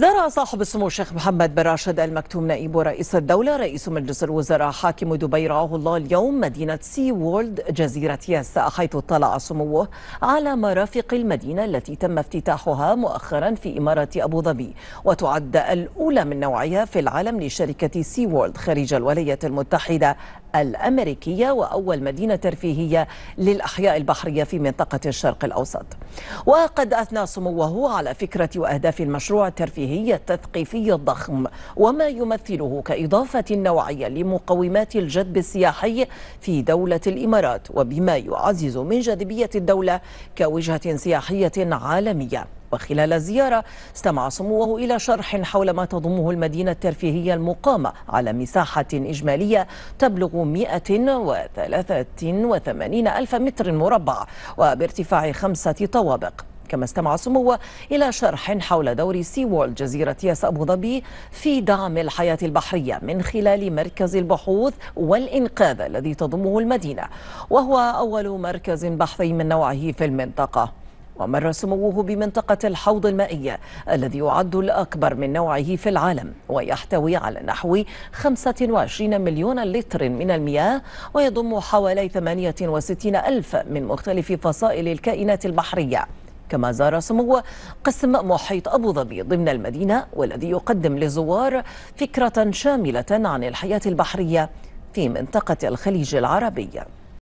زار صاحب السمو الشيخ محمد بن راشد المكتوم نائب رئيس الدولة رئيس مجلس الوزراء حاكم دبي رعاه الله اليوم مدينة سي وولد جزيرة ياسا حيث اطلع سموه على مرافق المدينة التي تم افتتاحها مؤخرا في إمارة أبو ظبي وتعد الأولى من نوعها في العالم لشركة سي وولد خارج الولايات المتحدة الأمريكية وأول مدينة ترفيهية للأحياء البحرية في منطقة الشرق الأوسط وقد أثنى سموه على فكرة وأهداف المشروع الترفيهي التثقيفي الضخم وما يمثله كإضافة نوعية لمقومات الجذب السياحي في دولة الإمارات وبما يعزز من جاذبية الدولة كوجهة سياحية عالمية وخلال زيارة استمع سموه إلى شرح حول ما تضمه المدينة الترفيهية المقامة على مساحة إجمالية تبلغ 183 ألف متر مربع وبارتفاع خمسة طوابق كما استمع سموه إلى شرح حول دور سي وول جزيرة ياس أبو ظبي في دعم الحياة البحرية من خلال مركز البحوث والإنقاذ الذي تضمه المدينة وهو أول مركز بحثي من نوعه في المنطقة ومر سموه بمنطقة الحوض المائي الذي يعد الأكبر من نوعه في العالم ويحتوي على نحو 25 مليون لتر من المياه ويضم حوالي 68 ألف من مختلف فصائل الكائنات البحرية كما زار سموه قسم محيط أبو ظبي ضمن المدينة والذي يقدم للزوار فكرة شاملة عن الحياة البحرية في منطقة الخليج العربي